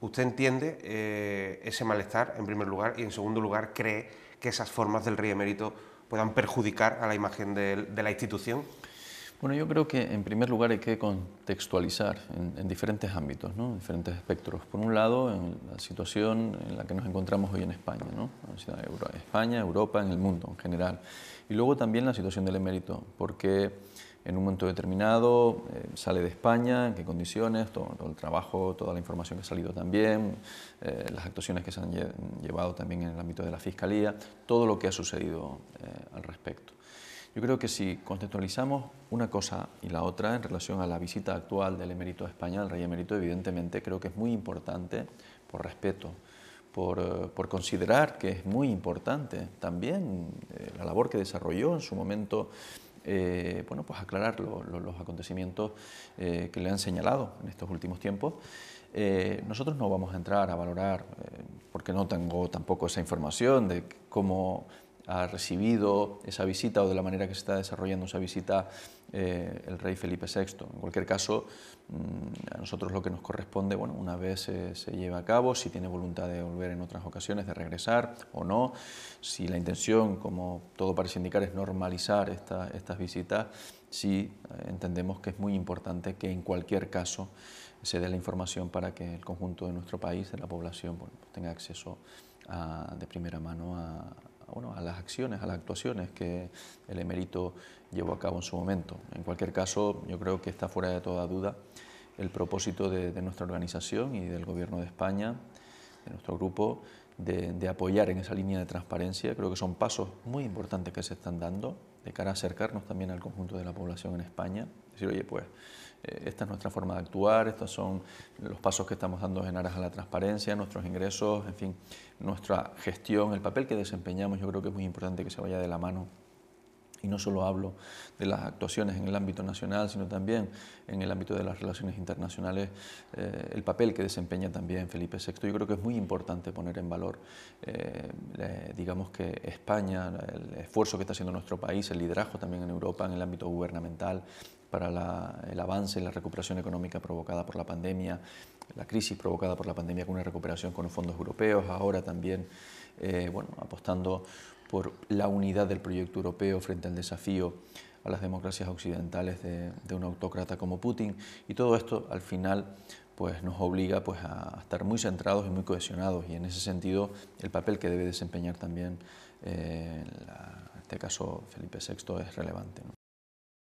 ¿Usted entiende eh, ese malestar, en primer lugar? Y en segundo lugar, ¿cree que esas formas del rey emérito puedan perjudicar a la imagen de, la institución? Bueno, yo creo que en primer lugar hay que contextualizar en, diferentes ámbitos, ¿no? en diferentes espectros. Por un lado, en la situación en la que nos encontramos hoy en España, ¿no? España, Europa, en el mundo en general. Y luego también la situación del emérito, porque en un momento determinado eh, sale de España, en qué condiciones, todo, el trabajo, toda la información que ha salido también, eh, las actuaciones que se han llevado también en el ámbito de la Fiscalía, todo lo que ha sucedido eh, al respecto. Yo creo que si contextualizamos una cosa y la otra en relación a la visita actual del emérito a España, el rey emérito, evidentemente creo que es muy importante, por respeto, por, por, considerar que es muy importante también la labor que desarrolló en su momento eh, bueno, pues aclarar los acontecimientos eh, que le han señalado en estos últimos tiempos. Eh, nosotros no vamos a entrar a valorar, porque no tengo tampoco esa información de cómo ha recibido esa visita o de la manera que se está desarrollando esa visita eh, el rey Felipe VI. En cualquier caso, mm, a nosotros lo que nos corresponde, bueno, una vez eh, se, lleva a cabo, si tiene voluntad de volver en otras ocasiones, de regresar o no, si la intención, como todo parece indicar, es normalizar estas visitas, sí eh, entendemos que es muy importante que en cualquier caso se dé la información para que el conjunto de nuestro país, de la población, pues tenga acceso de primera mano a, bueno, a las acciones, a las actuaciones que el emérito llevó a cabo en su momento. En cualquier caso, yo creo que está fuera de toda duda el propósito de, de nuestra organización y del Gobierno de España, de nuestro grupo, de, apoyar en esa línea de transparencia. Creo que son pasos muy importantes que se están dando de cara a acercarnos también al conjunto de la población en España. Decir, oye, pues eh, esta es nuestra forma de actuar, estos son los pasos que estamos dando en aras a la transparencia, nuestros ingresos, en fin, nuestra gestión, el papel que desempeñamos, yo creo que es muy importante que se vaya de la mano y no solo hablo de las actuaciones en el ámbito nacional, sino también en el ámbito de las relaciones internacionales, eh, el papel que desempeña también Felipe VI. Yo creo que es muy importante poner en valor, eh, eh, digamos que España, el esfuerzo que está haciendo nuestro país, el liderazgo también en Europa en el ámbito gubernamental para el avance en la recuperación económica provocada por la pandemia, la crisis provocada por la pandemia con una recuperación con los fondos europeos, ahora también bueno, apostando por la unidad del proyecto europeo frente al desafío a las democracias occidentales de, un autócrata como Putin. Y todo esto, al final, pues nos obliga pues, a estar muy centrados y muy cohesionados y en ese sentido el papel que debe desempeñar también, eh, en este caso Felipe VI, es relevante.